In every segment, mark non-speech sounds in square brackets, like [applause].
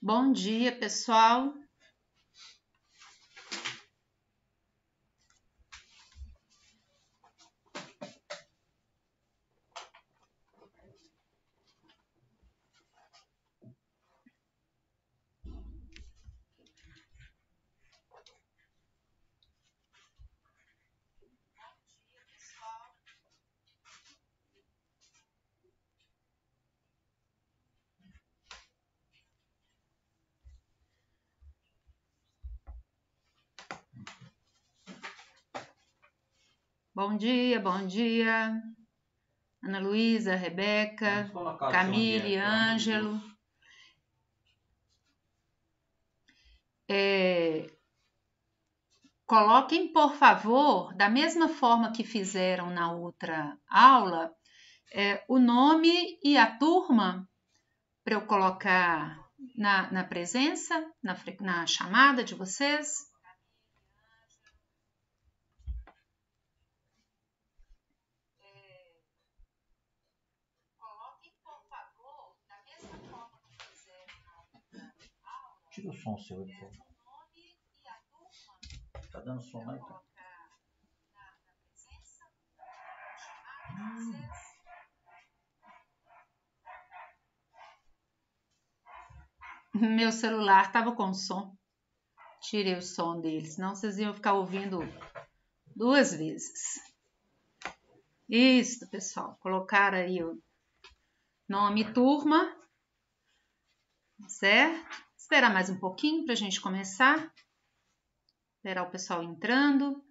Bom dia, pessoal! Bom dia, bom dia. Ana Luísa, Rebeca, é, é Camille, Ângelo. É, coloquem, por favor, da mesma forma que fizeram na outra aula, é, o nome e a turma para eu colocar na, na presença, na, na chamada de vocês. Tira o som seu aqui. Tá dando som lá então. Hum. Meu celular tava com som. Tirei o som deles senão vocês iam ficar ouvindo duas vezes. Isso, pessoal. Colocar aí o nome turma, certo? Esperar mais um pouquinho para a gente começar. Esperar o pessoal entrando.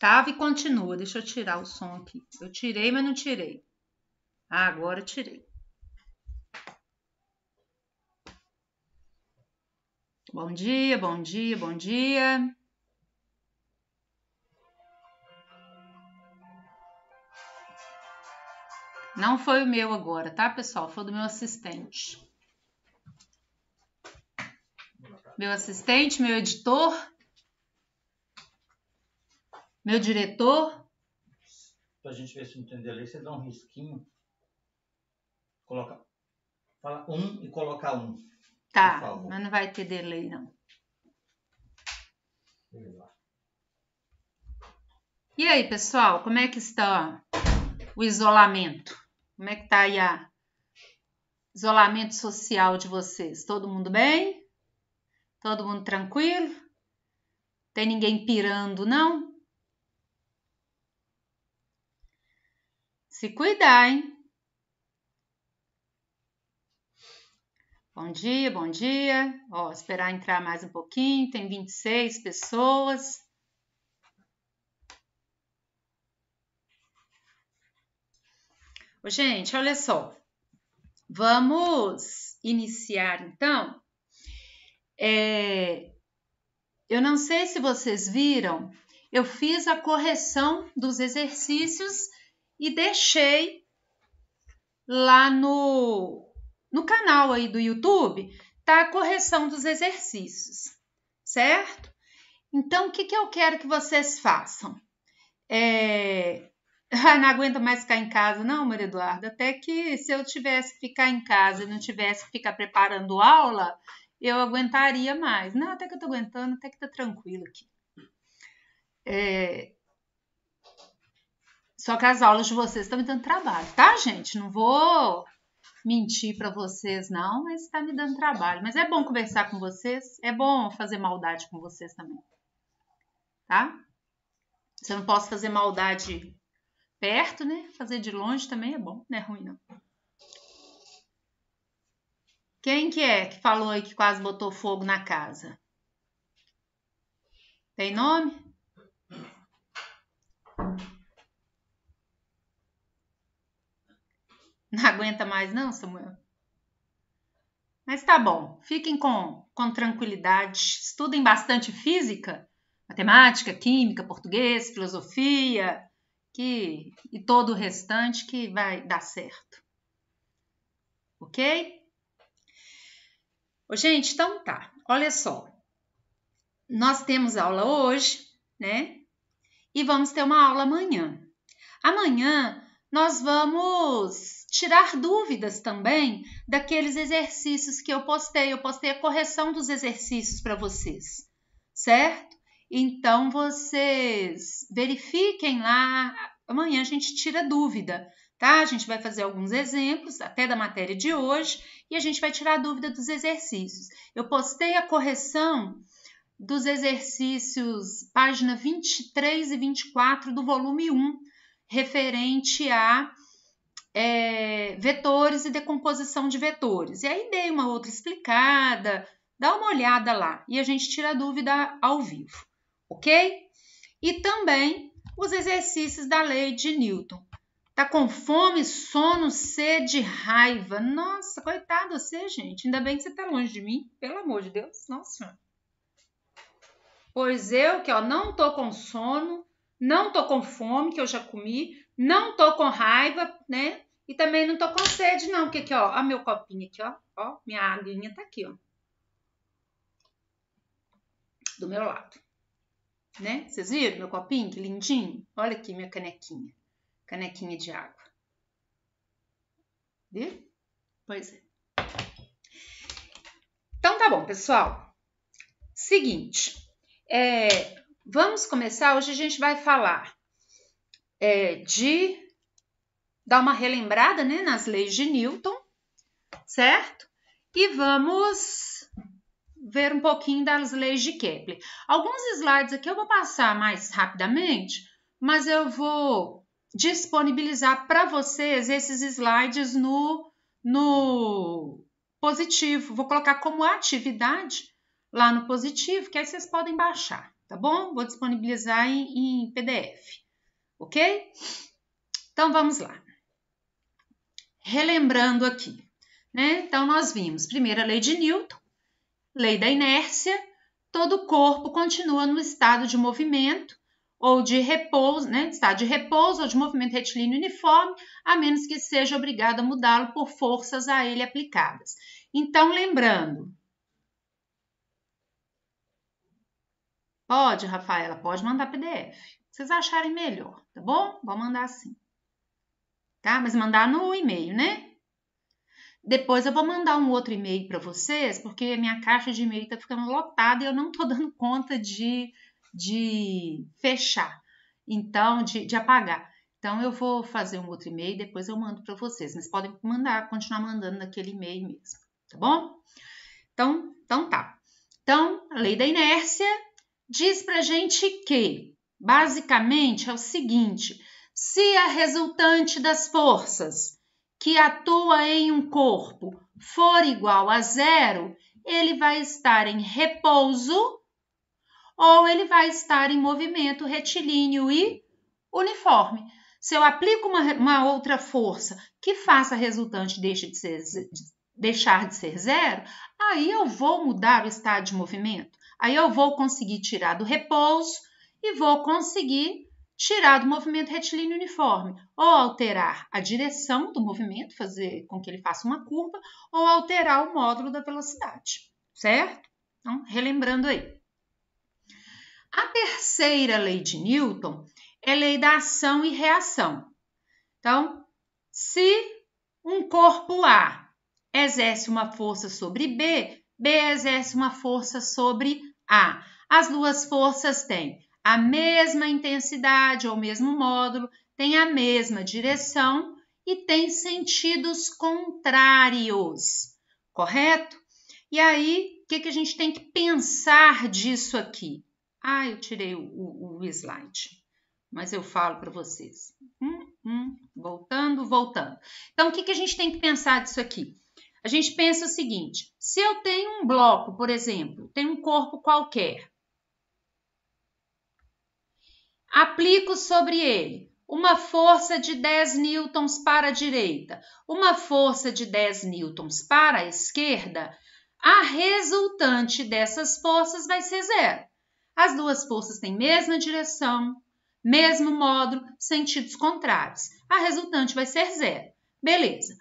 Tava e continua. Deixa eu tirar o som aqui. Eu tirei, mas não tirei. Ah, agora eu tirei. Bom dia, bom dia, bom dia. Não foi o meu agora, tá, pessoal? Foi do meu assistente. meu assistente, meu editor, meu diretor. Pra gente ver se tem ali, você dá um risquinho. Coloca. Fala um e coloca um. Tá, mas não vai ter delay, não. E aí, pessoal, como é que está o isolamento? Como é que está aí a isolamento social de vocês? Todo mundo bem? Todo mundo tranquilo? Tem ninguém pirando, não? Se cuidar, hein? Bom dia, bom dia. Ó, esperar entrar mais um pouquinho, tem 26 pessoas. Gente, olha só. Vamos iniciar então é, eu não sei se vocês viram, eu fiz a correção dos exercícios e deixei lá no, no canal aí do YouTube, tá a correção dos exercícios, certo? Então, o que, que eu quero que vocês façam? É... [laughs] Ah, não aguento mais ficar em casa, não, Maria Eduarda. Até que se eu tivesse que ficar em casa e não tivesse que ficar preparando aula, eu aguentaria mais. Não, até que eu tô aguentando, até que tá tranquilo aqui. É... Só que as aulas de vocês estão me dando trabalho, tá, gente? Não vou mentir para vocês, não, mas está me dando trabalho. Mas é bom conversar com vocês, é bom fazer maldade com vocês também, tá? Se eu não posso fazer maldade perto, né? Fazer de longe também é bom, não é ruim, não. Quem que é que falou aí que quase botou fogo na casa? Tem nome? Não aguenta mais não, Samuel? Mas tá bom, fiquem com, com tranquilidade, estudem bastante física, matemática, química, português, filosofia que, e todo o restante que vai dar certo. Ok? Ô, gente, então tá. Olha só. Nós temos aula hoje, né? E vamos ter uma aula amanhã. Amanhã nós vamos tirar dúvidas também daqueles exercícios que eu postei. Eu postei a correção dos exercícios para vocês, certo? Então vocês verifiquem lá. Amanhã a gente tira dúvida tá? A gente vai fazer alguns exemplos, até da matéria de hoje, e a gente vai tirar a dúvida dos exercícios. Eu postei a correção dos exercícios, página 23 e 24 do volume 1, referente a é, vetores e decomposição de vetores. E aí dei uma outra explicada, dá uma olhada lá e a gente tira a dúvida ao vivo, ok? E também os exercícios da lei de Newton. Tá com fome, sono, sede, raiva. Nossa, coitado você, gente. Ainda bem que você tá longe de mim. Pelo amor de Deus, nossa senhora. Pois eu que ó, não tô com sono, não tô com fome, que eu já comi, não tô com raiva, né? E também não tô com sede, não. Porque aqui, ó, ó meu copinho aqui, ó. Ó, minha aguinha tá aqui, ó. Do meu lado. Né? Vocês viram meu copinho? Que lindinho. Olha aqui minha canequinha canequinha de água. Viu? Pois é. Então tá bom, pessoal. Seguinte, é, vamos começar. Hoje a gente vai falar é, de dar uma relembrada né, nas leis de Newton, certo? E vamos ver um pouquinho das leis de Kepler. Alguns slides aqui eu vou passar mais rapidamente, mas eu vou disponibilizar para vocês esses slides no, no positivo. Vou colocar como atividade lá no positivo, que aí vocês podem baixar, tá bom? Vou disponibilizar em, em PDF, ok? Então vamos lá. Relembrando aqui, né? Então nós vimos primeira lei de Newton, lei da inércia, todo o corpo continua no estado de movimento ou de repouso, né, estado de repouso ou de movimento retilíneo uniforme, a menos que seja obrigado a mudá-lo por forças a ele aplicadas. Então, lembrando. Pode, Rafaela, pode mandar PDF. Vocês acharem melhor, tá bom? Vou mandar assim. Tá? Mas mandar no e-mail, né? Depois eu vou mandar um outro e-mail para vocês, porque minha caixa de e-mail está ficando lotada e eu não estou dando conta de de fechar, então, de, de apagar. Então, eu vou fazer um outro e-mail e depois eu mando para vocês. Mas podem mandar, continuar mandando naquele e-mail mesmo, tá bom? Então, então tá. Então, a lei da inércia diz para gente que, basicamente, é o seguinte: se a resultante das forças que atua em um corpo for igual a zero, ele vai estar em repouso ou ele vai estar em movimento retilíneo e uniforme. Se eu aplico uma, uma outra força que faça a resultante deixe de ser, deixar de ser zero, aí eu vou mudar o estado de movimento. Aí eu vou conseguir tirar do repouso e vou conseguir tirar do movimento retilíneo uniforme, ou alterar a direção do movimento, fazer com que ele faça uma curva, ou alterar o módulo da velocidade, certo? Então, relembrando aí. A terceira lei de Newton é lei da ação e reação. Então, se um corpo A exerce uma força sobre B, B exerce uma força sobre A. As duas forças têm a mesma intensidade ou mesmo módulo, têm a mesma direção e têm sentidos contrários, correto? E aí, o que, que a gente tem que pensar disso aqui? Ah, eu tirei o, o, o slide, mas eu falo para vocês. Hum, hum, voltando, voltando. Então, o que, que a gente tem que pensar disso aqui? A gente pensa o seguinte: se eu tenho um bloco, por exemplo, tem um corpo qualquer, aplico sobre ele uma força de 10 newtons para a direita, uma força de 10 newtons para a esquerda, a resultante dessas forças vai ser zero. As duas forças têm mesma direção, mesmo módulo, sentidos contrários. A resultante vai ser zero. Beleza.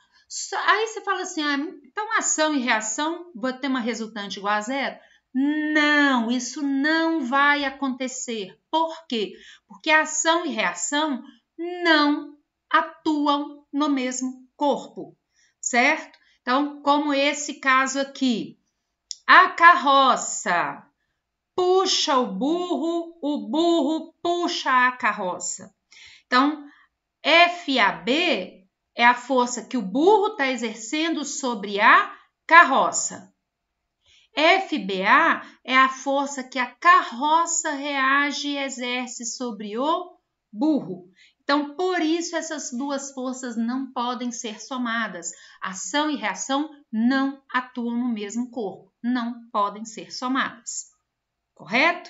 Aí você fala assim, ah, então ação e reação vou ter uma resultante igual a zero? Não, isso não vai acontecer. Por quê? Porque ação e reação não atuam no mesmo corpo, certo? Então, como esse caso aqui, a carroça puxa o burro, o burro puxa a carroça. Então, FAB é a força que o burro está exercendo sobre a carroça. FBA é a força que a carroça reage e exerce sobre o burro. Então, por isso, essas duas forças não podem ser somadas. Ação e reação não atuam no mesmo corpo, não podem ser somadas correto?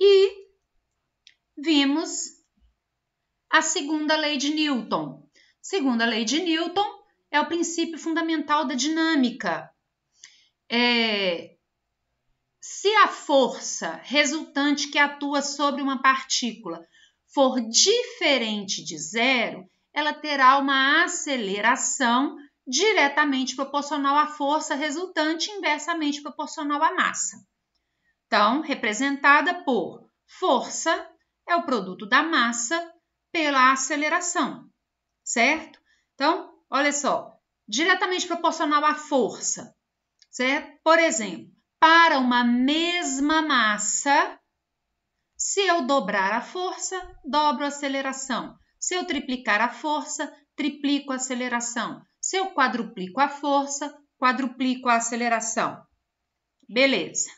E vimos a segunda lei de Newton. Segunda lei de Newton é o princípio fundamental da dinâmica. É, se a força resultante que atua sobre uma partícula for diferente de zero, ela terá uma aceleração diretamente proporcional à força resultante inversamente proporcional à massa. Então, representada por força é o produto da massa pela aceleração, certo? Então, olha só, diretamente proporcional à força, certo? Por exemplo, para uma mesma massa, se eu dobrar a força, dobro a aceleração. Se eu triplicar a força, triplico a aceleração. Se eu quadruplico a força, quadruplico a aceleração. Beleza.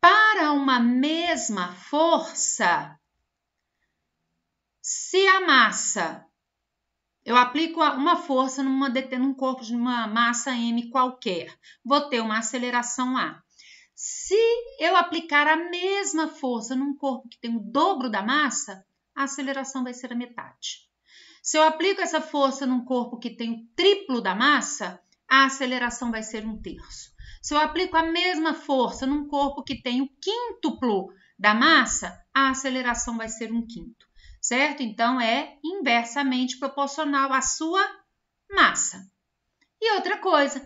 Para uma mesma força, se a massa, eu aplico uma força numa, num corpo de uma massa m qualquer, vou ter uma aceleração a. Se eu aplicar a mesma força num corpo que tem o dobro da massa, a aceleração vai ser a metade. Se eu aplico essa força num corpo que tem o triplo da massa, a aceleração vai ser um terço. Se eu aplico a mesma força num corpo que tem o quíntuplo da massa, a aceleração vai ser um quinto, certo? Então é inversamente proporcional à sua massa. E outra coisa,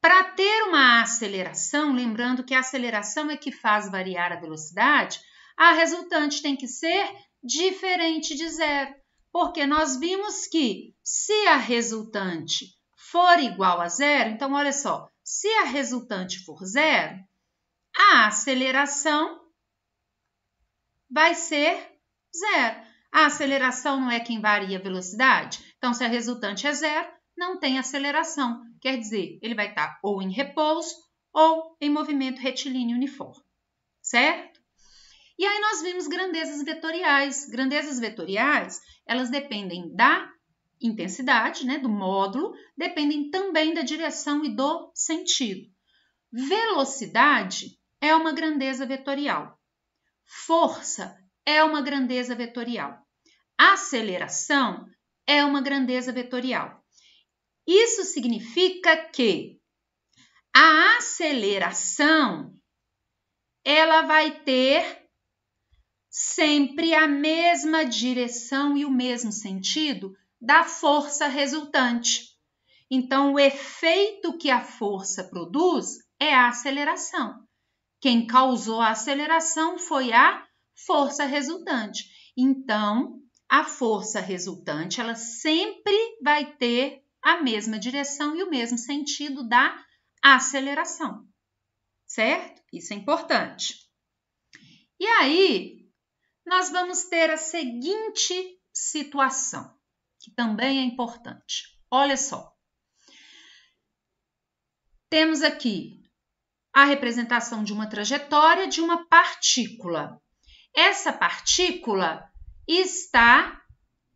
para ter uma aceleração, lembrando que a aceleração é que faz variar a velocidade, a resultante tem que ser diferente de zero porque nós vimos que se a resultante for igual a zero, então olha só, se a resultante for zero, a aceleração vai ser zero. A aceleração não é quem varia a velocidade? Então, se a resultante é zero, não tem aceleração. Quer dizer, ele vai estar ou em repouso ou em movimento retilíneo uniforme, certo? E aí nós vimos grandezas vetoriais. Grandezas vetoriais, elas dependem da intensidade, né, do módulo, dependem também da direção e do sentido. Velocidade é uma grandeza vetorial. Força é uma grandeza vetorial. Aceleração é uma grandeza vetorial. Isso significa que a aceleração ela vai ter sempre a mesma direção e o mesmo sentido da força resultante. Então, o efeito que a força produz é a aceleração. Quem causou a aceleração foi a força resultante. Então, a força resultante, ela sempre vai ter a mesma direção e o mesmo sentido da aceleração. Certo? Isso é importante. E aí, nós vamos ter a seguinte situação, que também é importante. Olha só. Temos aqui a representação de uma trajetória de uma partícula. Essa partícula está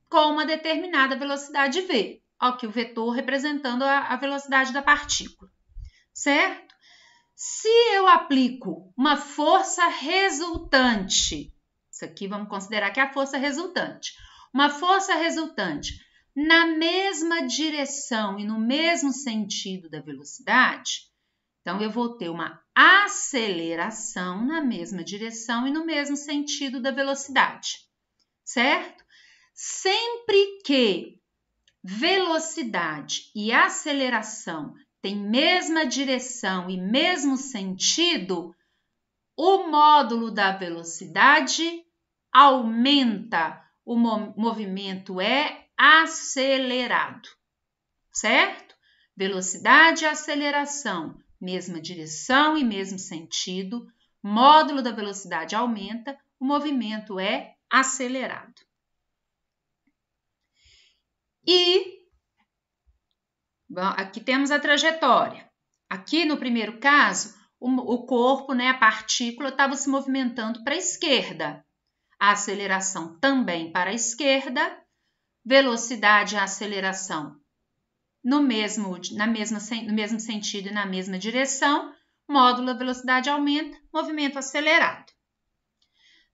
com uma determinada velocidade v. Aqui o vetor representando a, a velocidade da partícula, certo? Se eu aplico uma força resultante isso aqui vamos considerar que é a força resultante. Uma força resultante na mesma direção e no mesmo sentido da velocidade, então eu vou ter uma aceleração na mesma direção e no mesmo sentido da velocidade, certo? Sempre que velocidade e aceleração têm mesma direção e mesmo sentido, o módulo da velocidade aumenta, o movimento é acelerado, certo? Velocidade e aceleração, mesma direção e mesmo sentido, módulo da velocidade aumenta, o movimento é acelerado. E bom, aqui temos a trajetória. Aqui no primeiro caso, o, o corpo, né, a partícula, estava se movimentando para a esquerda a aceleração também para a esquerda, velocidade e aceleração no mesmo, na mesma, no mesmo sentido e na mesma direção, módulo velocidade aumenta, movimento acelerado.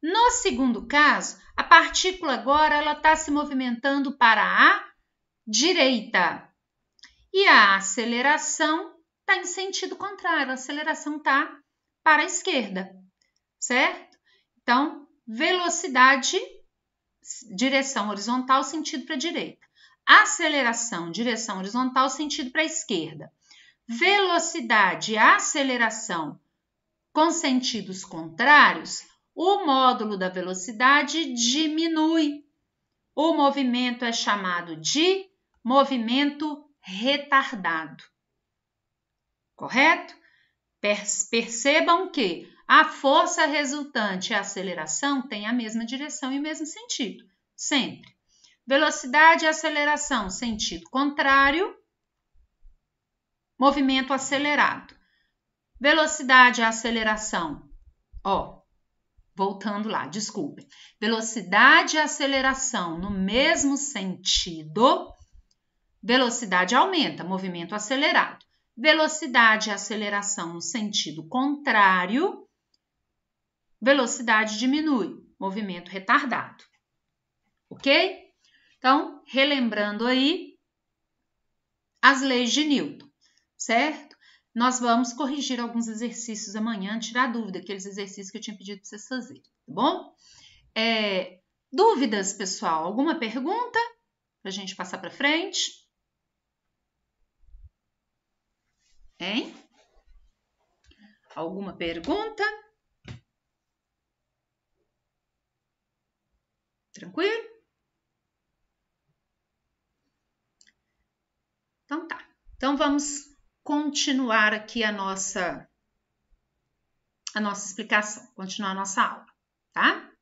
No segundo caso, a partícula agora ela está se movimentando para a direita e a aceleração está em sentido contrário, a aceleração está para a esquerda, certo? Então, Velocidade, direção horizontal, sentido para a direita. Aceleração, direção horizontal, sentido para a esquerda. Velocidade e aceleração com sentidos contrários, o módulo da velocidade diminui. O movimento é chamado de movimento retardado. Correto? Percebam que a força resultante e a aceleração têm a mesma direção e o mesmo sentido, sempre. Velocidade e aceleração, sentido contrário, movimento acelerado. Velocidade e aceleração, ó, voltando lá, desculpe. Velocidade e aceleração no mesmo sentido, velocidade aumenta, movimento acelerado. Velocidade e aceleração no sentido contrário, velocidade diminui, movimento retardado. Ok? Então, relembrando aí as leis de Newton, certo? Nós vamos corrigir alguns exercícios amanhã, tirar dúvida, aqueles exercícios que eu tinha pedido para vocês fazerem, tá bom? É, dúvidas, pessoal? Alguma pergunta para a gente passar para frente? Hein? Alguma pergunta? Tranquilo? Então tá. Então vamos continuar aqui a nossa a nossa explicação, continuar a nossa aula, tá?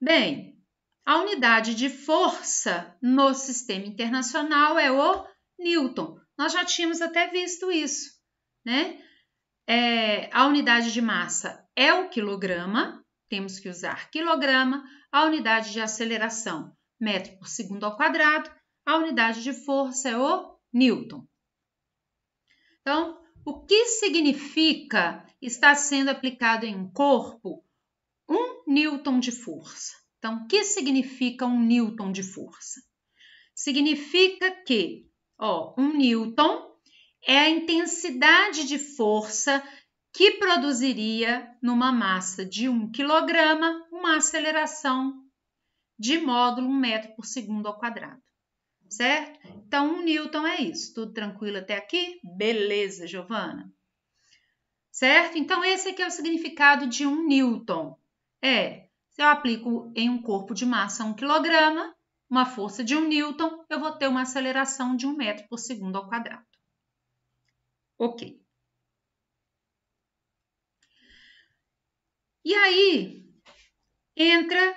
Bem, a unidade de força no sistema internacional é o Newton. Nós já tínhamos até visto isso, né? É, a unidade de massa é o quilograma temos que usar quilograma, a unidade de aceleração, metro por segundo ao quadrado, a unidade de força é o Newton. Então, o que significa estar sendo aplicado em um corpo um Newton de força? Então, o que significa um Newton de força? Significa que ó, um Newton é a intensidade de força que produziria numa massa de 1 kg uma aceleração de módulo 1 metro por segundo ao quadrado, certo? Então, 1 newton é isso. Tudo tranquilo até aqui? Beleza, Giovana. Certo? Então, esse aqui é o significado de 1 newton. É, se eu aplico em um corpo de massa 1 kg, uma força de 1 newton, eu vou ter uma aceleração de 1 metro por segundo ao quadrado. Ok. E aí entra,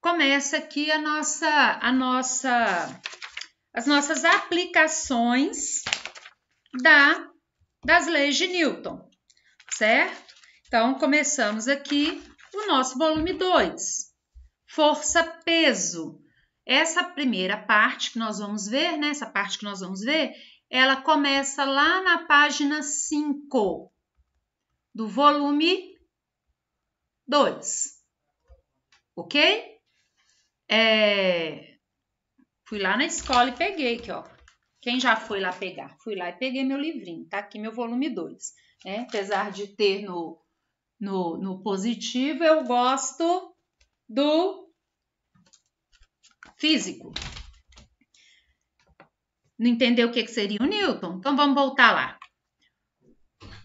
começa aqui a nossa, a nossa, as nossas aplicações da, das leis de Newton, certo? Então, começamos aqui o nosso volume 2, força-peso. Essa primeira parte que nós vamos ver, né, essa parte que nós vamos ver, ela começa lá na página 5 do volume 2. Ok? É... Fui lá na escola e peguei aqui, ó. Quem já foi lá pegar? Fui lá e peguei meu livrinho, tá aqui meu volume 2. Né? Apesar de ter no, no, no positivo, eu gosto do físico. Não entendeu o que, que seria o Newton? Então vamos voltar lá.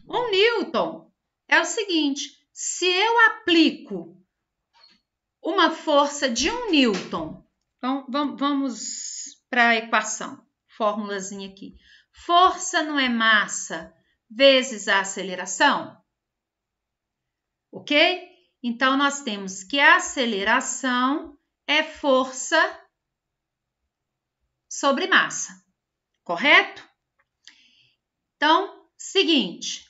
O Newton é o seguinte: se eu aplico uma força de um Newton, então vamos para a equação, fórmulazinha aqui. Força não é massa vezes a aceleração, ok? Então nós temos que a aceleração é força sobre massa, correto? Então, seguinte,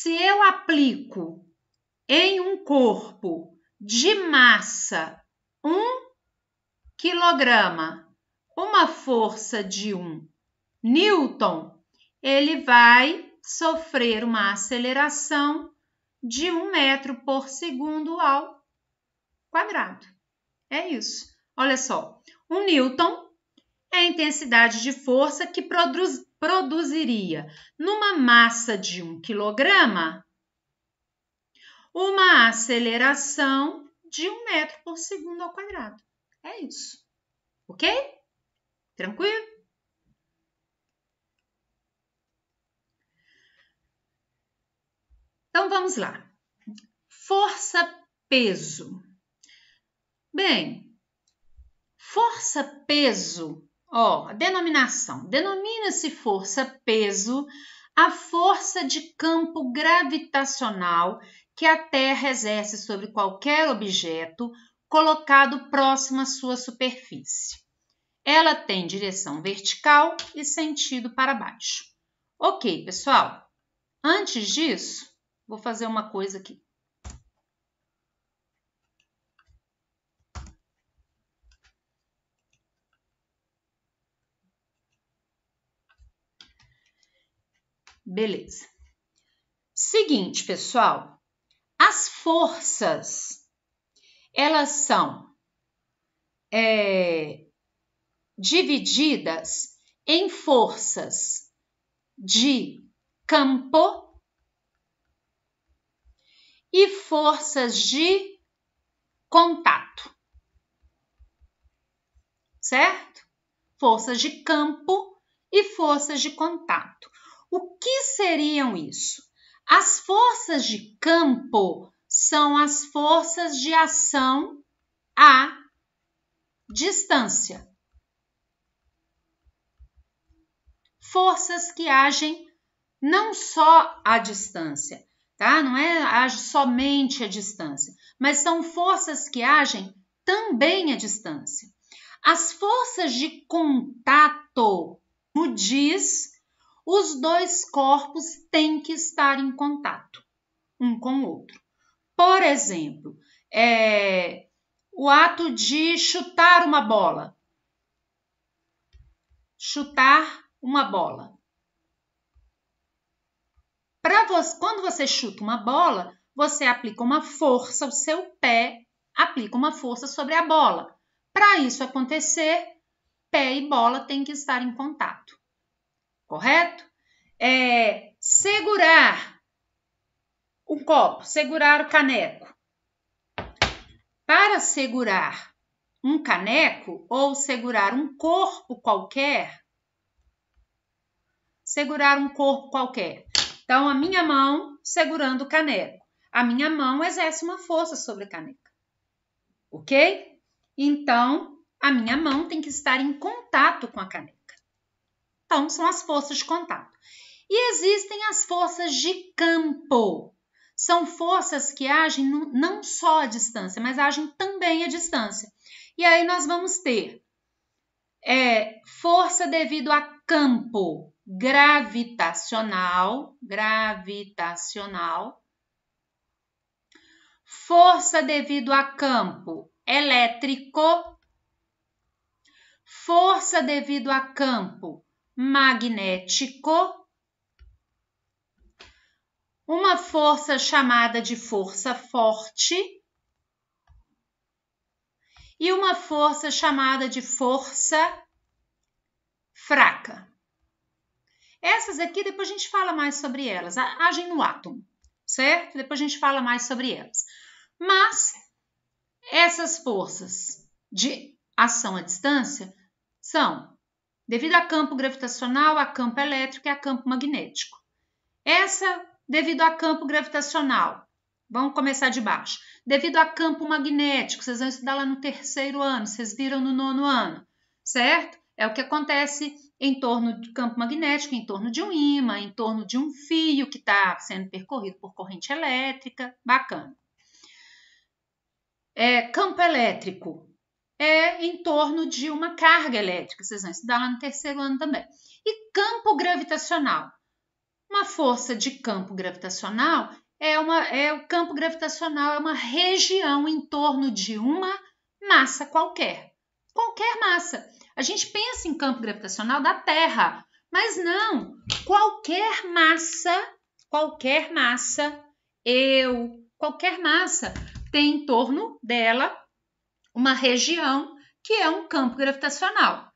se eu aplico em um corpo de massa 1 quilograma uma força de 1 newton, ele vai sofrer uma aceleração de 1 metro por segundo ao quadrado. É isso. Olha só, 1 newton é a intensidade de força que produz, produziria numa massa de 1 kg uma aceleração de 1 metro por segundo ao quadrado. É isso. Ok? Tranquilo? Então vamos lá. Força peso. Bem, força peso Ó, a denominação. Denomina-se força-peso a força de campo gravitacional que a Terra exerce sobre qualquer objeto colocado próximo à sua superfície. Ela tem direção vertical e sentido para baixo. Ok, pessoal? Antes disso, vou fazer uma coisa aqui. Beleza. Seguinte, pessoal, as forças elas são é, divididas em forças de campo e forças de contato, certo? Forças de campo e forças de contato. O que seriam isso? As forças de campo são as forças de ação a distância. Forças que agem não só à distância, tá? Não é age somente à distância, mas são forças que agem também à distância. As forças de contato no diz os dois corpos têm que estar em contato um com o outro. Por exemplo, é, o ato de chutar uma bola. Chutar uma bola. Para você, quando você chuta uma bola, você aplica uma força, o seu pé aplica uma força sobre a bola. Para isso acontecer, pé e bola têm que estar em contato correto? É segurar um copo, segurar o caneco. Para segurar um caneco ou segurar um corpo qualquer, segurar um corpo qualquer. Então, a minha mão segurando o caneco. A minha mão exerce uma força sobre a caneca. Ok? Então, a minha mão tem que estar em contato com a caneca. Então, são as forças de contato. E existem as forças de campo. São forças que agem não só à distância, mas agem também à distância. E aí nós vamos ter é, força devido a campo gravitacional, gravitacional, força devido a campo elétrico, força devido a campo magnético, uma força chamada de força forte e uma força chamada de força fraca. Essas aqui depois a gente fala mais sobre elas, agem no átomo, certo? Depois a gente fala mais sobre elas. Mas essas forças de ação à distância são devido a campo gravitacional, a campo elétrico e a campo magnético. Essa, devido a campo gravitacional, vamos começar de baixo. Devido a campo magnético, vocês vão estudar lá no terceiro ano, vocês viram no nono ano, certo? É o que acontece em torno do campo magnético, em torno de um ímã, em torno de um fio que está sendo percorrido por corrente elétrica. Bacana. É, campo elétrico é em torno de uma carga elétrica. Vocês vão estudar lá no terceiro ano também. E campo gravitacional. Uma força de campo gravitacional é uma é o campo gravitacional é uma região em torno de uma massa qualquer. Qualquer massa. A gente pensa em campo gravitacional da Terra, mas não. Qualquer massa, qualquer massa, eu, qualquer massa tem em torno dela uma região que é um campo gravitacional,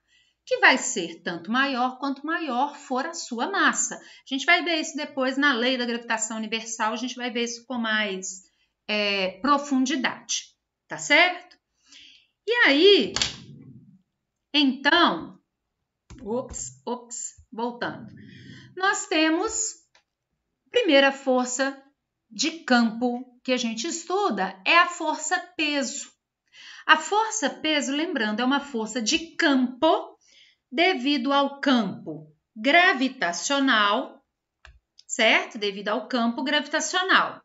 que vai ser tanto maior quanto maior for a sua massa. A gente vai ver isso depois na lei da gravitação universal, a gente vai ver isso com mais é, profundidade, tá certo? E aí, então, ops, ops, voltando, nós temos primeira força de campo que a gente estuda é a força peso. A força peso, lembrando, é uma força de campo devido ao campo gravitacional, certo? Devido ao campo gravitacional.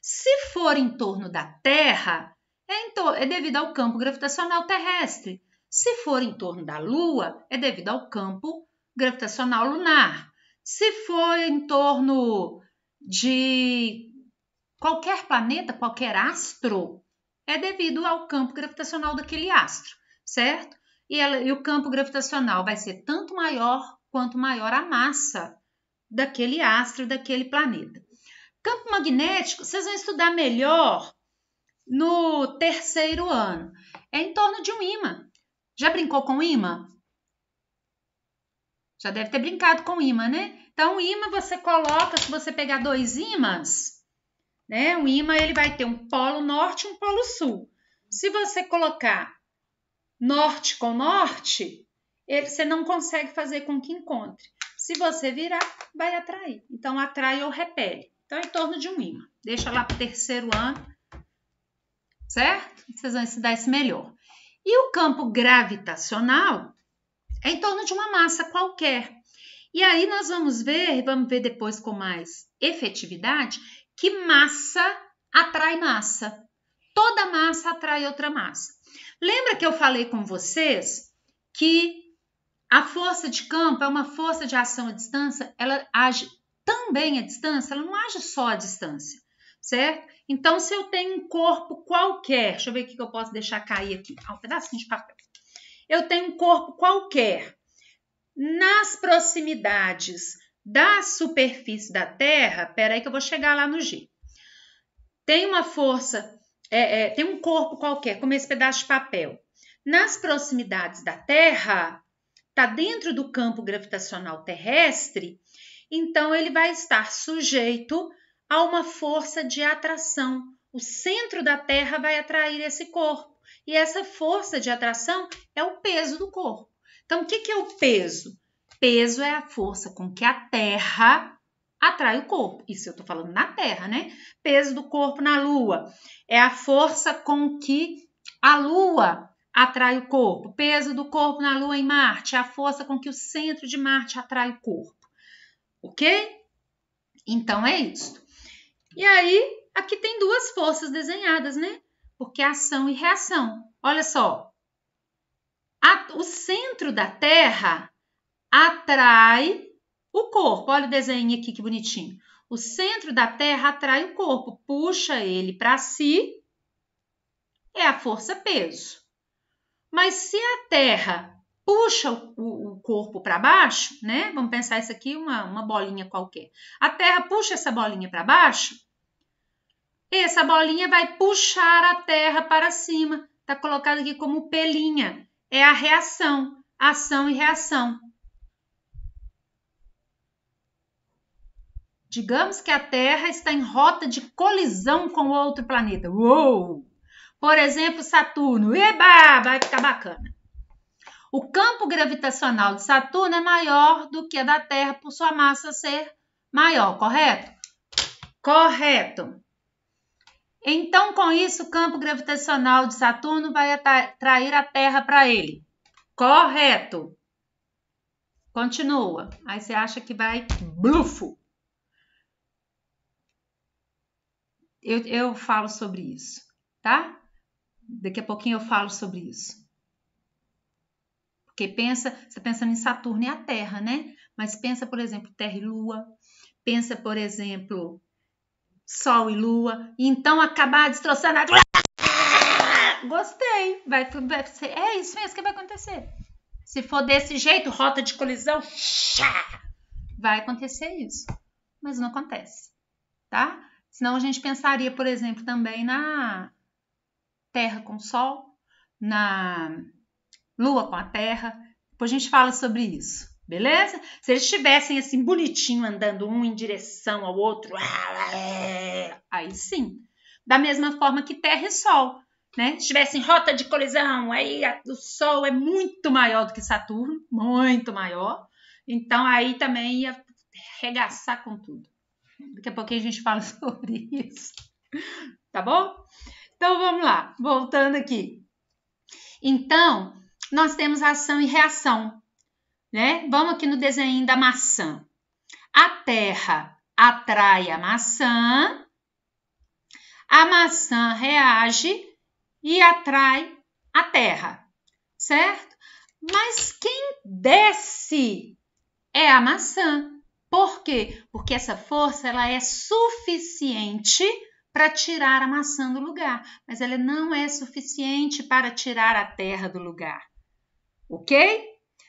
Se for em torno da Terra, é, é devido ao campo gravitacional terrestre. Se for em torno da Lua, é devido ao campo gravitacional lunar. Se for em torno de qualquer planeta, qualquer astro, é devido ao campo gravitacional daquele astro, certo? E, ela, e o campo gravitacional vai ser tanto maior quanto maior a massa daquele astro, daquele planeta. Campo magnético, vocês vão estudar melhor no terceiro ano. É em torno de um ímã. Já brincou com ímã? Já deve ter brincado com ímã, né? Então, o ímã você coloca, se você pegar dois ímãs, né? O ímã ele vai ter um polo norte e um polo sul. Se você colocar norte com norte, ele, você não consegue fazer com que encontre. Se você virar, vai atrair. Então, atrai ou repele. Então, é em torno de um ímã. Deixa lá para o terceiro ano, certo? Vocês vão estudar isso melhor. E o campo gravitacional é em torno de uma massa qualquer. E aí nós vamos ver, vamos ver depois com mais efetividade, que massa atrai massa. Toda massa atrai outra massa. Lembra que eu falei com vocês que a força de campo é uma força de ação à distância, ela age também à distância, ela não age só à distância, certo? Então, se eu tenho um corpo qualquer, deixa eu ver o que eu posso deixar cair aqui, ah, um pedacinho de papel. Eu tenho um corpo qualquer nas proximidades da superfície da Terra, peraí que eu vou chegar lá no G, tem uma força, é, é, tem um corpo qualquer, como esse pedaço de papel, nas proximidades da Terra, está dentro do campo gravitacional terrestre, então ele vai estar sujeito a uma força de atração. O centro da Terra vai atrair esse corpo. E essa força de atração é o peso do corpo. Então, o que, que é o peso? peso é a força com que a Terra atrai o corpo. Isso eu estou falando na Terra, né? Peso do corpo na Lua é a força com que a Lua atrai o corpo. Peso do corpo na Lua em Marte é a força com que o centro de Marte atrai o corpo. Ok? Então é isso. E aí, aqui tem duas forças desenhadas, né? Porque é ação e reação. Olha só. A, o centro da Terra atrai o corpo. Olha o desenho aqui que bonitinho. O centro da Terra atrai o corpo, puxa ele para si. É a força-peso. Mas se a Terra puxa o, o corpo para baixo, né? Vamos pensar isso aqui uma, uma bolinha qualquer. A Terra puxa essa bolinha para baixo. Essa bolinha vai puxar a Terra para cima. Está colocado aqui como pelinha. É a reação, ação e reação. Digamos que a Terra está em rota de colisão com outro planeta. Uou! Por exemplo, Saturno. Eba, vai ficar bacana. O campo gravitacional de Saturno é maior do que a da Terra por sua massa ser maior, correto? Correto. Então, com isso, o campo gravitacional de Saturno vai atrair a Terra para ele. Correto. Continua. Aí você acha que vai blufo. eu, eu falo sobre isso, tá? Daqui a pouquinho eu falo sobre isso. Porque pensa, você pensa em Saturno e a Terra, né? Mas pensa, por exemplo, Terra e Lua, pensa, por exemplo, Sol e Lua, e então acabar destroçando a. Gostei! Vai, vai ser, é isso mesmo que vai acontecer. Se for desse jeito, rota de colisão, vai acontecer isso. Mas não acontece, tá? Senão a gente pensaria, por exemplo, também na Terra com Sol, na Lua com a Terra. Depois a gente fala sobre isso, beleza? Se eles estivessem assim bonitinho andando um em direção ao outro, [laughs] aí sim. Da mesma forma que Terra e Sol, né? Se estivessem em rota de colisão, aí o Sol é muito maior do que Saturno, muito maior. Então aí também ia regaçar com tudo. Daqui a pouquinho a gente fala [laughs] sobre isso. Tá bom? Então vamos lá, voltando aqui. Então, nós temos ação e reação, né? Vamos aqui no desenho da maçã. A terra atrai a maçã, a maçã reage e atrai a terra, certo? Mas quem desce é a maçã. Por quê? Porque essa força ela é suficiente para tirar a maçã do lugar, mas ela não é suficiente para tirar a terra do lugar. Ok?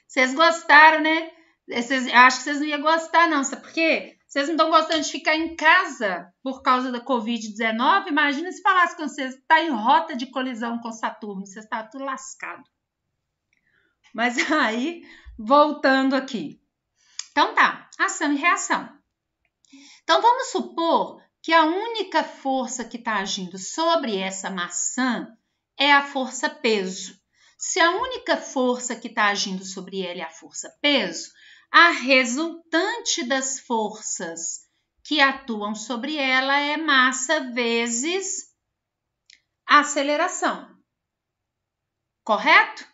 Vocês gostaram, né? Vocês, acho que vocês não iam gostar, não. Sabe por quê? Vocês não estão gostando de ficar em casa por causa da Covid-19? Imagina se falasse com vocês, está em rota de colisão com Saturno, você está tudo lascado. Mas [laughs] aí, voltando aqui. Então tá, ação e reação. Então vamos supor que a única força que está agindo sobre essa maçã é a força peso. Se a única força que está agindo sobre ela é a força peso, a resultante das forças que atuam sobre ela é massa vezes aceleração. Correto?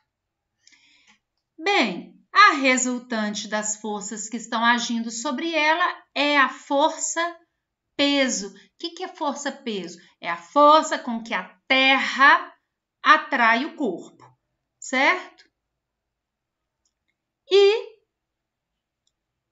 Bem, a resultante das forças que estão agindo sobre ela é a força peso. O que é força peso? É a força com que a Terra atrai o corpo, certo? E o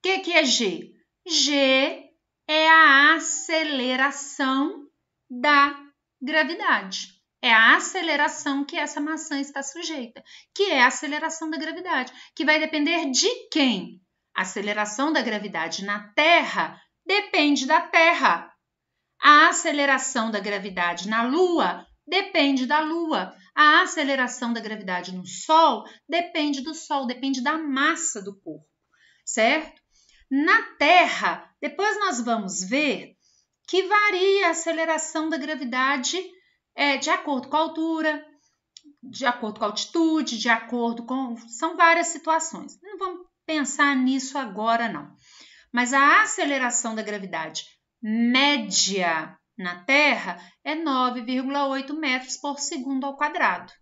que, que é G? G é a aceleração da gravidade. É a aceleração que essa maçã está sujeita, que é a aceleração da gravidade, que vai depender de quem? A aceleração da gravidade na Terra depende da Terra. A aceleração da gravidade na Lua depende da Lua. A aceleração da gravidade no Sol depende do Sol, depende da massa do corpo, certo? Na Terra, depois nós vamos ver que varia a aceleração da gravidade é, de acordo com a altura, de acordo com a altitude, de acordo com. São várias situações. Não vamos pensar nisso agora, não. Mas a aceleração da gravidade média na Terra é 9,8 metros por segundo ao quadrado,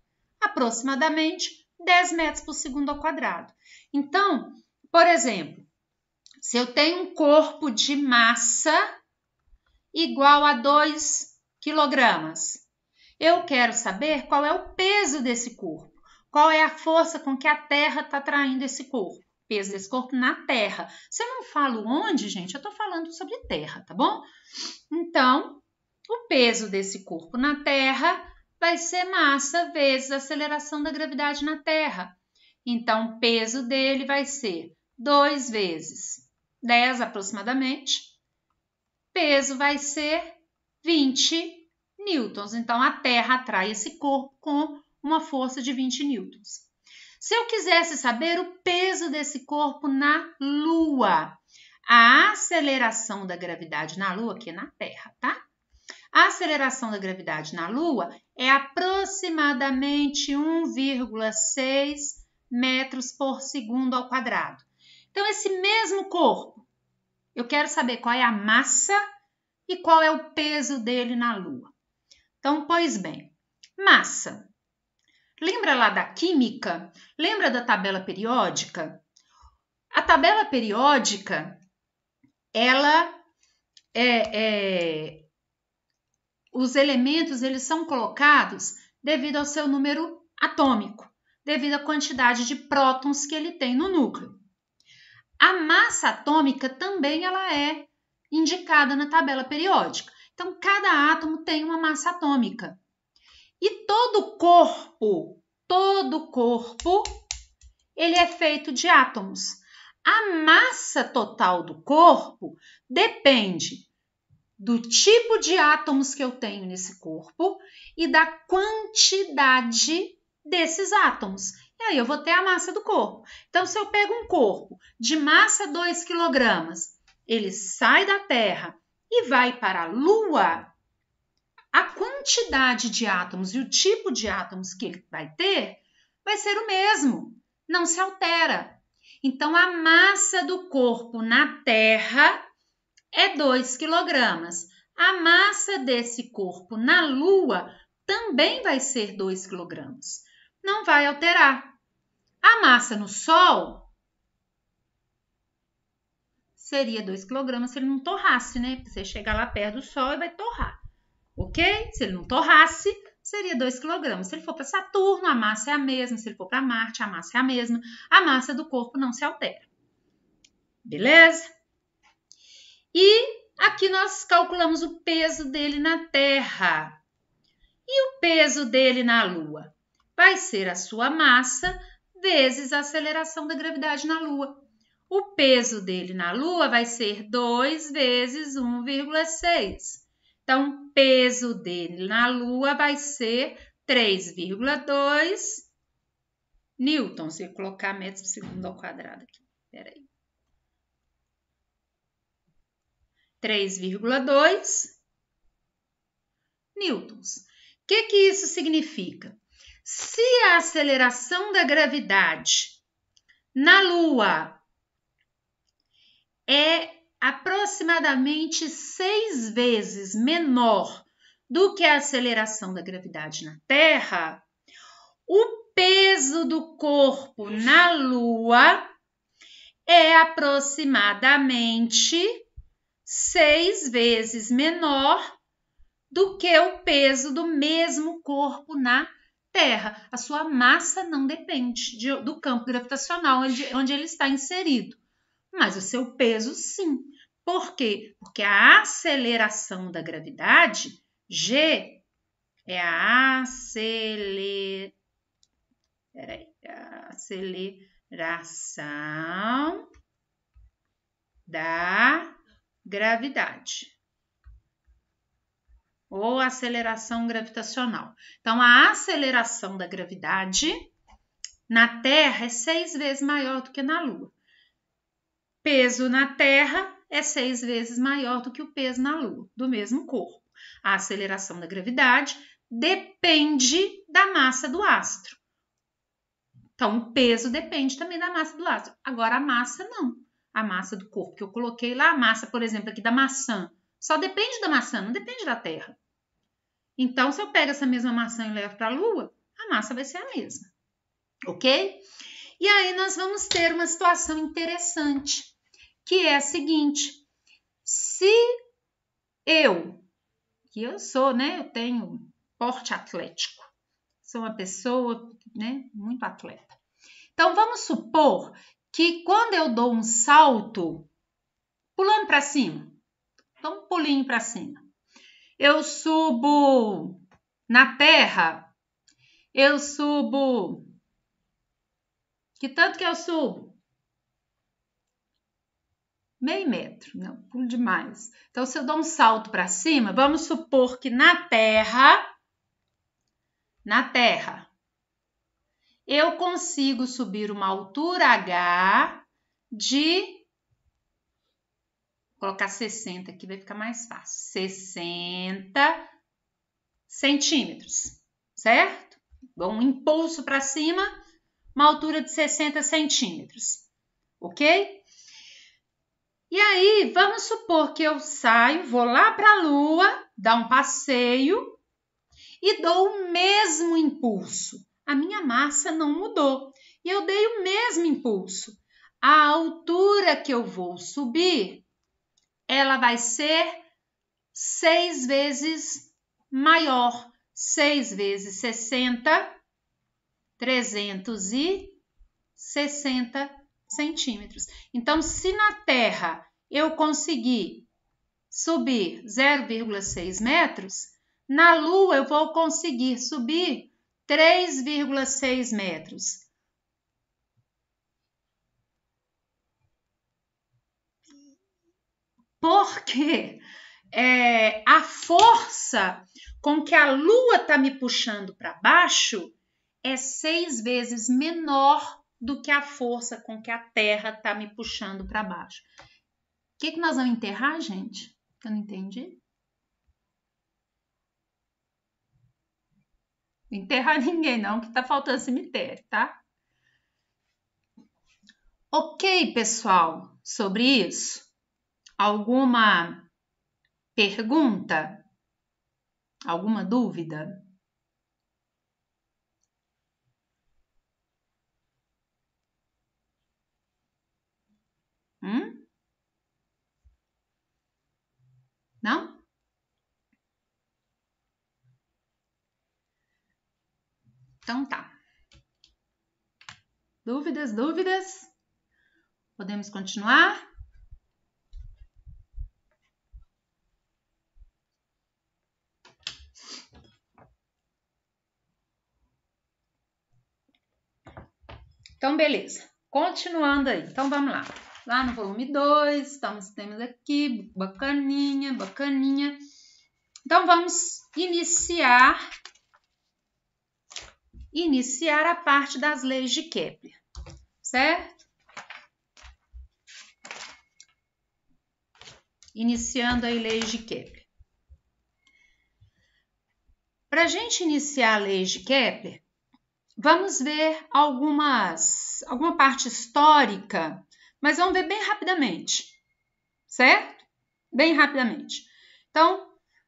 aproximadamente 10 metros por segundo ao quadrado. Então, por exemplo, se eu tenho um corpo de massa igual a 2 quilogramas, eu quero saber qual é o peso desse corpo, qual é a força com que a Terra está traindo esse corpo. Peso desse corpo na Terra. Se eu não falo onde, gente, eu estou falando sobre Terra, tá bom? Então, o peso desse corpo na Terra vai ser massa vezes a aceleração da gravidade na Terra. Então, o peso dele vai ser 2 vezes 10 aproximadamente. Peso vai ser 20 newtons. Então, a Terra atrai esse corpo com uma força de 20 newtons. Se eu quisesse saber o peso desse corpo na Lua, a aceleração da gravidade na Lua, que é na Terra, tá? A aceleração da gravidade na Lua é aproximadamente 1,6 metros por segundo ao quadrado. Então, esse mesmo corpo, eu quero saber qual é a massa e qual é o peso dele na Lua. Então, pois bem, massa. Lembra lá da química? Lembra da tabela periódica? A tabela periódica, ela é, é os elementos eles são colocados devido ao seu número atômico, devido à quantidade de prótons que ele tem no núcleo. A massa atômica também ela é indicada na tabela periódica. Então, cada átomo tem uma massa atômica. E todo corpo, todo corpo, ele é feito de átomos. A massa total do corpo depende do tipo de átomos que eu tenho nesse corpo e da quantidade desses átomos. E aí eu vou ter a massa do corpo. Então, se eu pego um corpo de massa 2 kg, ele sai da Terra e vai para a Lua, a quantidade de átomos e o tipo de átomos que ele vai ter vai ser o mesmo, não se altera. Então, a massa do corpo na Terra é 2 quilogramas. A massa desse corpo na Lua também vai ser 2 quilogramas. Não vai alterar. A massa no Sol seria 2 kg se ele não torrasse, né? Você chegar lá perto do Sol e vai torrar, ok? Se ele não torrasse, seria 2 kg. Se ele for para Saturno, a massa é a mesma. Se ele for para Marte, a massa é a mesma. A massa do corpo não se altera. Beleza? E aqui nós calculamos o peso dele na Terra. E o peso dele na Lua? Vai ser a sua massa vezes a aceleração da gravidade na Lua. O peso dele na Lua vai ser 2 vezes 1,6. Então, o peso dele na Lua vai ser 3,2 newtons. Se eu colocar metros por segundo ao quadrado aqui, peraí. 3,2 newtons. O que, que isso significa? Se a aceleração da gravidade na Lua é aproximadamente seis vezes menor do que a aceleração da gravidade na Terra, o peso do corpo na Lua é aproximadamente seis vezes menor do que o peso do mesmo corpo na Terra. A sua massa não depende de, do campo gravitacional onde, onde ele está inserido mas o seu peso sim. Por quê? Porque a aceleração da gravidade, G, é a aceler... a aceleração da gravidade ou aceleração gravitacional. Então, a aceleração da gravidade na Terra é seis vezes maior do que na Lua peso na Terra é seis vezes maior do que o peso na Lua, do mesmo corpo. A aceleração da gravidade depende da massa do astro. Então, o peso depende também da massa do astro. Agora, a massa não. A massa do corpo que eu coloquei lá, a massa, por exemplo, aqui da maçã, só depende da maçã, não depende da Terra. Então, se eu pego essa mesma maçã e levo para a Lua, a massa vai ser a mesma, ok? E aí nós vamos ter uma situação interessante que é a seguinte: se eu, que eu sou, né, eu tenho porte atlético, sou uma pessoa, né, muito atleta. Então vamos supor que quando eu dou um salto, pulando para cima, então um pulinho para cima, eu subo na terra, eu subo. Que tanto que eu subo? meio metro, não, pulo demais. Então, se eu dou um salto para cima, vamos supor que na Terra, na Terra, eu consigo subir uma altura H de. Vou colocar 60 aqui, vai ficar mais fácil. 60 centímetros, certo? Um impulso para cima, uma altura de 60 centímetros, ok? E aí, vamos supor que eu saio, vou lá para a Lua, dar um passeio e dou o mesmo impulso. A minha massa não mudou e eu dei o mesmo impulso. A altura que eu vou subir, ela vai ser seis vezes maior. 6 vezes 60, 360 centímetros. Então, se na Terra eu conseguir subir 0,6 metros, na Lua eu vou conseguir subir 3,6 metros. Porque é, a força com que a Lua está me puxando para baixo é seis vezes menor do que a força com que a terra está me puxando para baixo. O que, que nós vamos enterrar, gente? Eu não entendi. Enterrar [laughs] ninguém, não, que está faltando cemitério, tá? Ok, pessoal, sobre isso? Alguma pergunta? Alguma dúvida? Hum? Não? Então tá. Dúvidas, dúvidas? Podemos continuar? Então, beleza. Continuando aí. Então, vamos lá lá no volume 2, estamos, temos aqui, bacaninha, bacaninha. Então, vamos iniciar, iniciar a parte das leis de Kepler, certo? Iniciando a leis de Kepler. Para a gente iniciar a lei de Kepler, vamos ver algumas, alguma parte histórica mas vamos ver bem rapidamente, certo? Bem rapidamente. Então,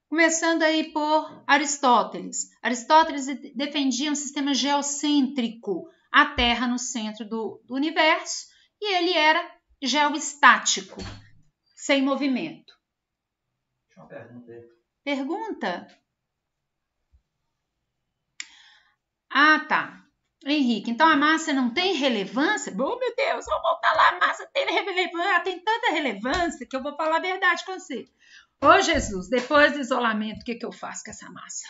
começando aí por Aristóteles. Aristóteles defendia um sistema geocêntrico, a Terra no centro do, do universo, e ele era geoestático, sem movimento. Deixa eu perguntar. Pergunta? Ah, tá. Henrique, então a massa não tem relevância? Bom, meu Deus, vou voltar lá, a massa tem relevância, ah, tem tanta relevância que eu vou falar a verdade com você. Ô Jesus, depois do isolamento, o que, que eu faço com essa massa?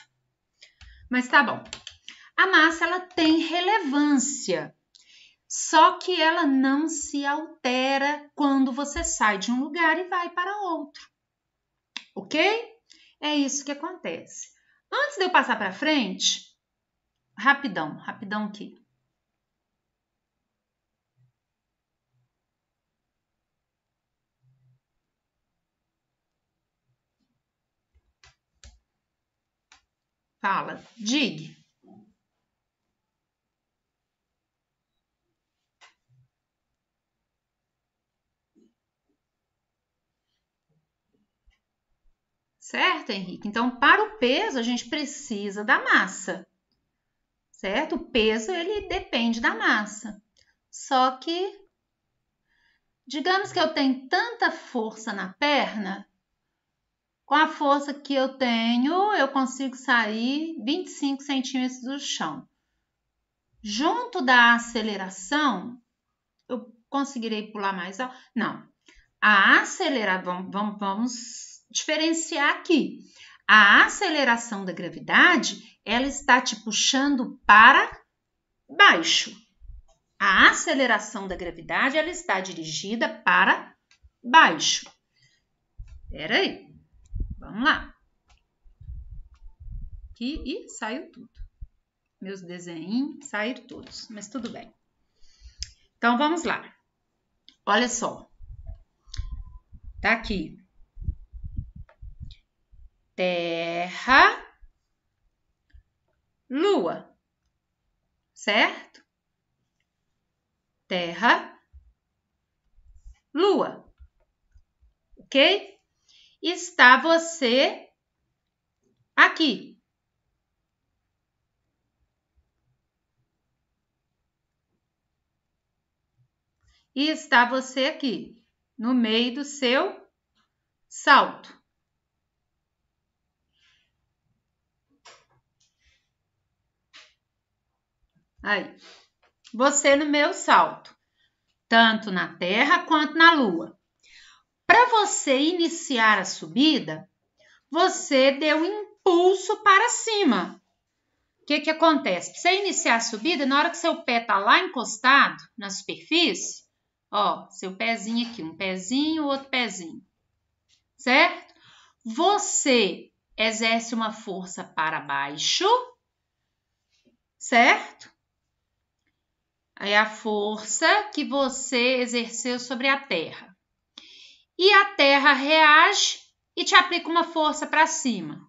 Mas tá bom. A massa, ela tem relevância, só que ela não se altera quando você sai de um lugar e vai para outro. Ok? É isso que acontece. Antes de eu passar para frente, Rapidão, rapidão aqui. Fala, dig. Certo, Henrique? Então, para o peso, a gente precisa da massa certo? O peso ele depende da massa. Só que digamos que eu tenho tanta força na perna, com a força que eu tenho, eu consigo sair 25 centímetros do chão. Junto da aceleração, eu conseguirei pular mais alto? Não. A aceleração vamos, vamos diferenciar aqui a aceleração da gravidade ela está te puxando para baixo. A aceleração da gravidade ela está dirigida para baixo. Espera aí, vamos lá. Aqui e saiu tudo. Meus desenhos saíram todos, mas tudo bem. Então vamos lá. Olha só, tá aqui Terra, Lua, certo? Terra, Lua, ok? Está você aqui. E está você aqui, no meio do seu salto. Aí. Você no meu salto, tanto na Terra quanto na Lua. Para você iniciar a subida, você deu um impulso para cima. O que, que acontece? Para você iniciar a subida, na hora que seu pé está lá encostado na superfície, ó, seu pezinho aqui, um pezinho, outro pezinho, certo? Você exerce uma força para baixo, certo? é a força que você exerceu sobre a Terra. E a Terra reage e te aplica uma força para cima,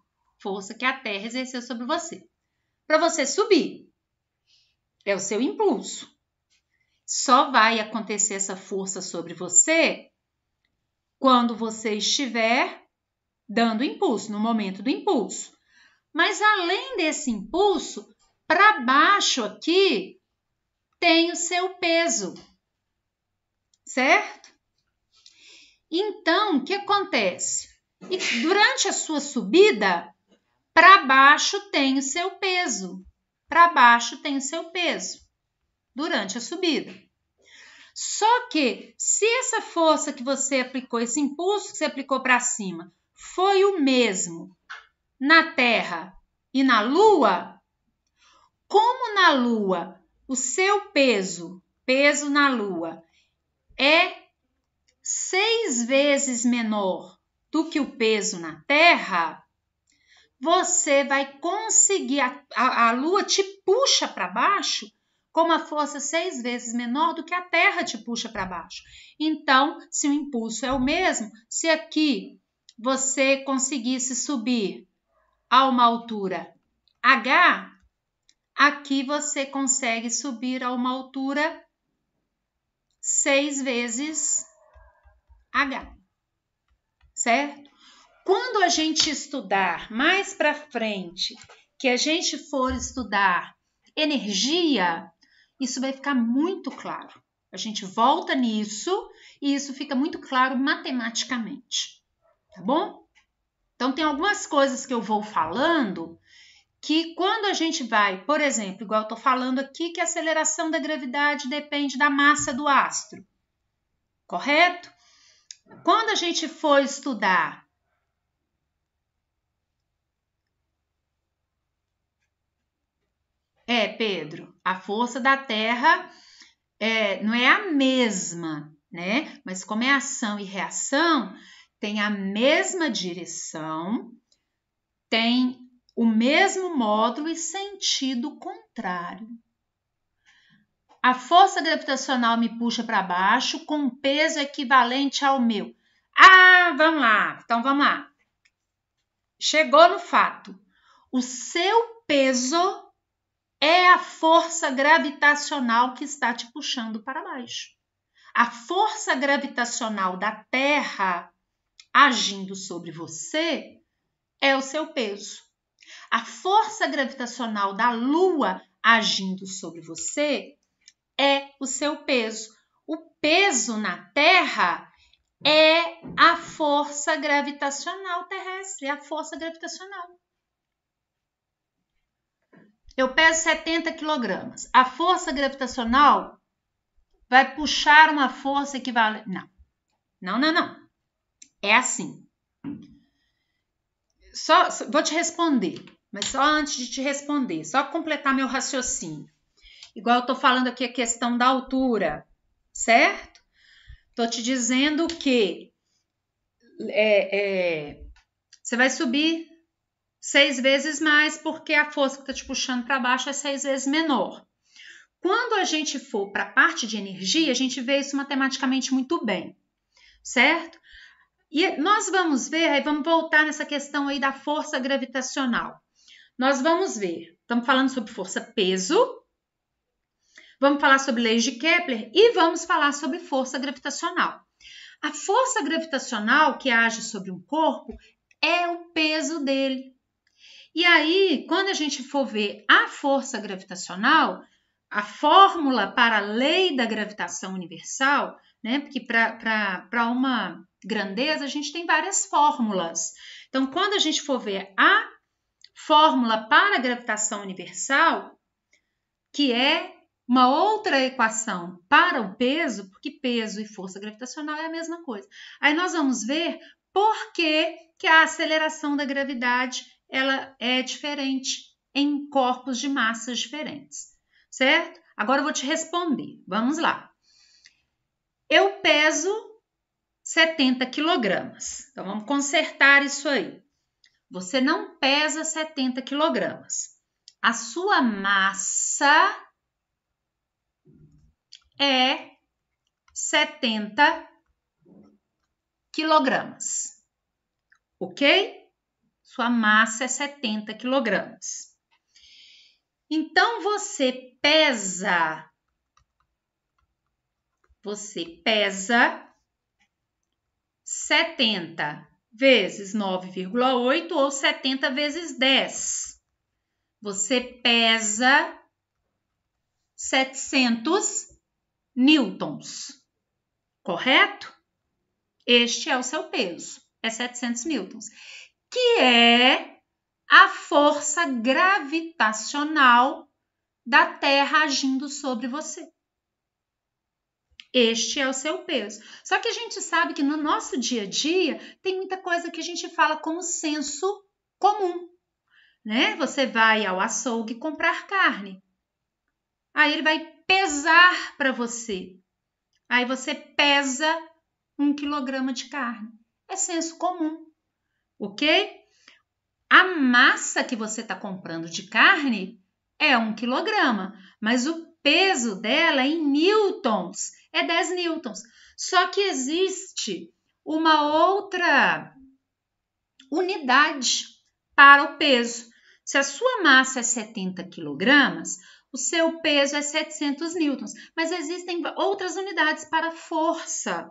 força que a Terra exerceu sobre você, para você subir. É o seu impulso. Só vai acontecer essa força sobre você quando você estiver dando impulso, no momento do impulso. Mas além desse impulso, para baixo aqui tem o seu peso, certo? Então, o que acontece? E durante a sua subida, para baixo tem o seu peso. Para baixo tem o seu peso durante a subida. Só que se essa força que você aplicou, esse impulso que você aplicou para cima, foi o mesmo na Terra e na Lua, como na Lua o seu peso, peso na Lua, é seis vezes menor do que o peso na Terra, você vai conseguir. A, a, a Lua te puxa para baixo com uma força seis vezes menor do que a Terra te puxa para baixo. Então, se o impulso é o mesmo, se aqui você conseguisse subir a uma altura H, Aqui você consegue subir a uma altura 6 vezes H, certo? Quando a gente estudar mais para frente, que a gente for estudar energia, isso vai ficar muito claro. A gente volta nisso e isso fica muito claro matematicamente, tá bom? Então, tem algumas coisas que eu vou falando que quando a gente vai, por exemplo, igual eu estou falando aqui, que a aceleração da gravidade depende da massa do astro, correto? Quando a gente for estudar É, Pedro, a força da Terra é, não é a mesma, né? Mas como é ação e reação, tem a mesma direção, tem o mesmo módulo e sentido contrário. A força gravitacional me puxa para baixo com peso equivalente ao meu. Ah, vamos lá, então vamos lá. Chegou no fato. O seu peso é a força gravitacional que está te puxando para baixo. A força gravitacional da Terra agindo sobre você é o seu peso a força gravitacional da Lua agindo sobre você é o seu peso. O peso na Terra é a força gravitacional terrestre, é a força gravitacional. Eu peso 70 quilogramas. A força gravitacional vai puxar uma força equivalente. Não, não, não, não. É assim. Só, vou te responder. Mas só antes de te responder, só completar meu raciocínio. Igual eu estou falando aqui a questão da altura, certo? Estou te dizendo que é, é, você vai subir seis vezes mais porque a força que está te puxando para baixo é seis vezes menor. Quando a gente for para a parte de energia, a gente vê isso matematicamente muito bem, certo? E nós vamos ver, aí vamos voltar nessa questão aí da força gravitacional. Nós vamos ver. Estamos falando sobre força-peso, vamos falar sobre leis de Kepler e vamos falar sobre força gravitacional. A força gravitacional que age sobre um corpo é o peso dele. E aí, quando a gente for ver a força gravitacional, a fórmula para a lei da gravitação universal, né? Porque para uma grandeza a gente tem várias fórmulas. Então, quando a gente for ver a fórmula para a gravitação universal, que é uma outra equação para o peso, porque peso e força gravitacional é a mesma coisa. Aí nós vamos ver por que, que a aceleração da gravidade ela é diferente em corpos de massas diferentes, certo? Agora eu vou te responder. Vamos lá. Eu peso 70 quilogramas. Então vamos consertar isso aí. Você não pesa 70 quilogramas. A sua massa é 70 quilogramas, ok? Sua massa é 70 quilogramas. Então você pesa, você pesa 70 vezes 9,8 ou 70 vezes 10. Você pesa 700 newtons, correto? Este é o seu peso, é 700 newtons, que é a força gravitacional da Terra agindo sobre você. Este é o seu peso. Só que a gente sabe que no nosso dia a dia tem muita coisa que a gente fala como senso comum, né? Você vai ao açougue comprar carne. Aí ele vai pesar para você. Aí você pesa um quilograma de carne. É senso comum, ok? A massa que você está comprando de carne é um quilograma, mas o peso dela é em newtons é 10 newtons. Só que existe uma outra unidade para o peso. Se a sua massa é 70 quilogramas, o seu peso é 700 newtons. Mas existem outras unidades para força,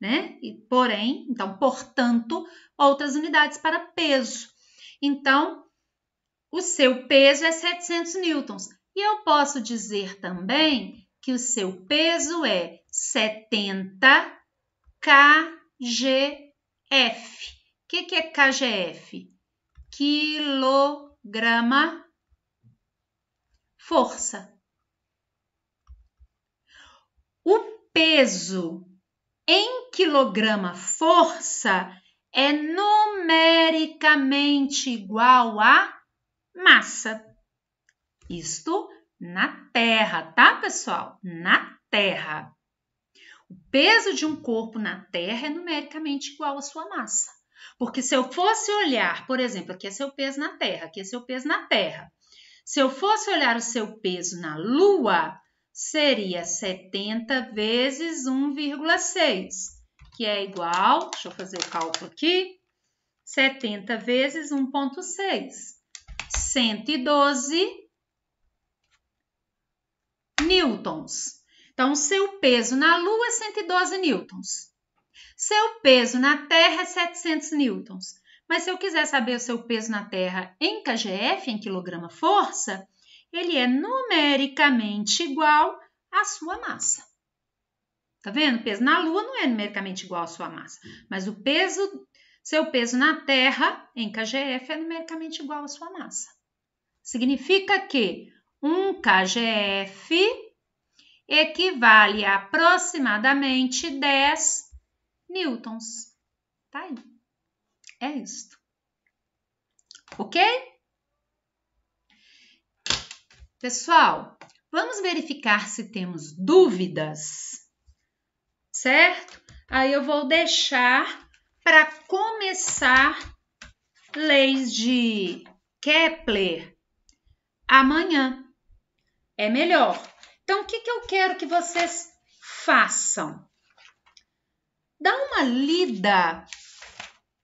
né? E porém, então, portanto, outras unidades para peso. Então, o seu peso é 700 newtons. E eu posso dizer também que o seu peso é 70 kgf. O que, que é kgf? Quilograma força. O peso em quilograma força é numericamente igual à massa. Isto na terra, tá, pessoal? Na terra. O peso de um corpo na terra é numericamente igual à sua massa. Porque se eu fosse olhar, por exemplo, aqui é seu peso na terra, aqui é seu peso na terra. Se eu fosse olhar o seu peso na lua, seria 70 vezes 1,6, que é igual, deixa eu fazer o cálculo aqui, 70 vezes 1,6. 112 newtons. Então, seu peso na Lua é 112 newtons. Seu peso na Terra é 700 newtons. Mas se eu quiser saber o seu peso na Terra em kgf, em quilograma força, ele é numericamente igual à sua massa. Tá vendo? O peso na Lua não é numericamente igual à sua massa, mas o peso, seu peso na Terra, em kgf, é numericamente igual à sua massa. Significa que um KGF equivale a aproximadamente 10 newtons. Tá aí. É isto. Ok? Pessoal, vamos verificar se temos dúvidas, certo? Aí eu vou deixar para começar leis de Kepler amanhã é melhor. Então, o que, que eu quero que vocês façam? Dá uma lida,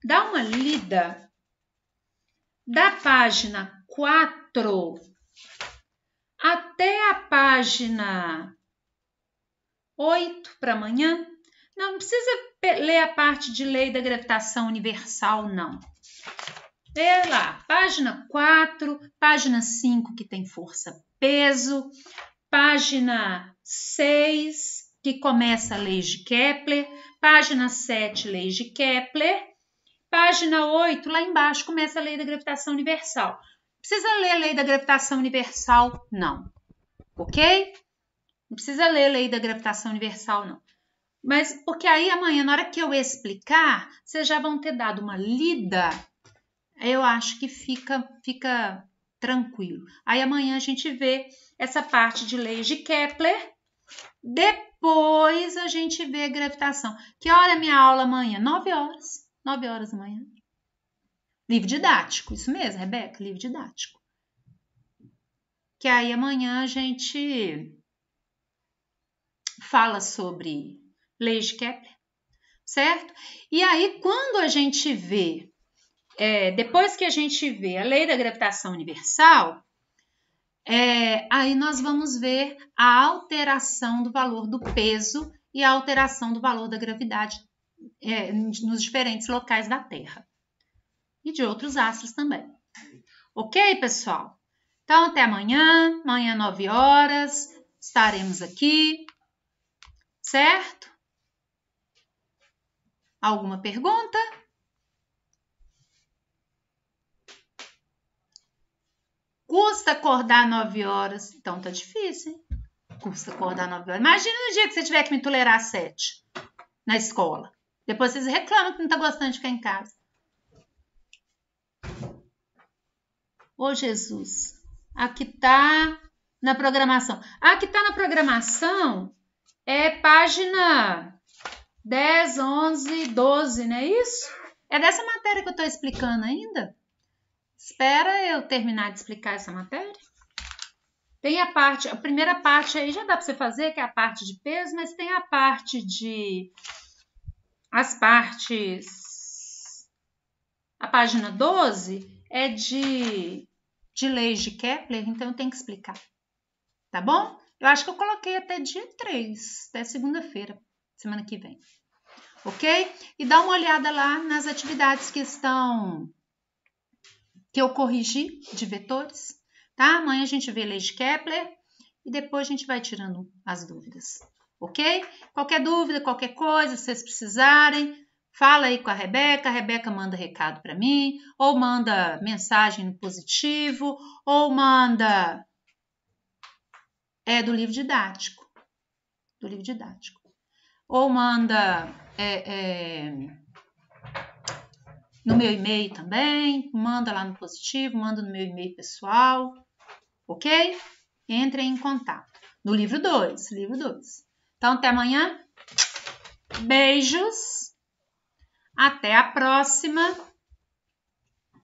dá uma lida da página 4 até a página 8 para amanhã. Não, não precisa ler a parte de lei da gravitação universal, não. Vê lá, página 4, página 5 que tem força peso, página 6, que começa a lei de Kepler, página 7, lei de Kepler, página 8, lá embaixo começa a lei da gravitação universal. precisa ler a lei da gravitação universal, não. OK? Não precisa ler a lei da gravitação universal, não. Mas porque aí amanhã, na hora que eu explicar, vocês já vão ter dado uma lida. Eu acho que fica fica tranquilo. Aí amanhã a gente vê essa parte de leis de Kepler. Depois a gente vê gravitação. Que hora é minha aula amanhã? 9 horas. 9 horas da manhã. Livro didático, isso mesmo, Rebeca, livro didático. Que aí amanhã a gente fala sobre leis de Kepler, certo? E aí quando a gente vê é, depois que a gente vê a lei da gravitação universal, é, aí nós vamos ver a alteração do valor do peso e a alteração do valor da gravidade é, nos diferentes locais da Terra e de outros astros também. Ok, pessoal? Então, até amanhã, amanhã, 9 horas, estaremos aqui, certo? Alguma pergunta? Custa acordar 9 horas. Então tá difícil, hein? Custa acordar 9 horas. Imagina no dia que você tiver que me tolerar 7 na escola. Depois vocês reclamam que não tá gostando de ficar em casa. Ô Jesus, aqui tá na programação. A que tá na programação é página 10, 11, 12, não é isso? É dessa matéria que eu estou explicando ainda? Espera eu terminar de explicar essa matéria. Tem a parte, a primeira parte aí já dá para você fazer, que é a parte de peso, mas tem a parte de as partes a página 12 é de de leis de Kepler, então eu tenho que explicar. Tá bom? Eu acho que eu coloquei até dia 3, até segunda-feira, semana que vem. OK? E dá uma olhada lá nas atividades que estão que eu corrigi de vetores, tá? Amanhã a gente vê lei de Kepler e depois a gente vai tirando as dúvidas, ok? Qualquer dúvida, qualquer coisa, se vocês precisarem, fala aí com a Rebeca, a Rebeca manda recado para mim, ou manda mensagem no positivo, ou manda é do livro didático, do livro didático, ou manda é, é no meu e-mail também, manda lá no positivo, manda no meu e-mail pessoal, ok? Entre em contato. No livro 2, livro 2. Então, até amanhã. Beijos. Até a próxima.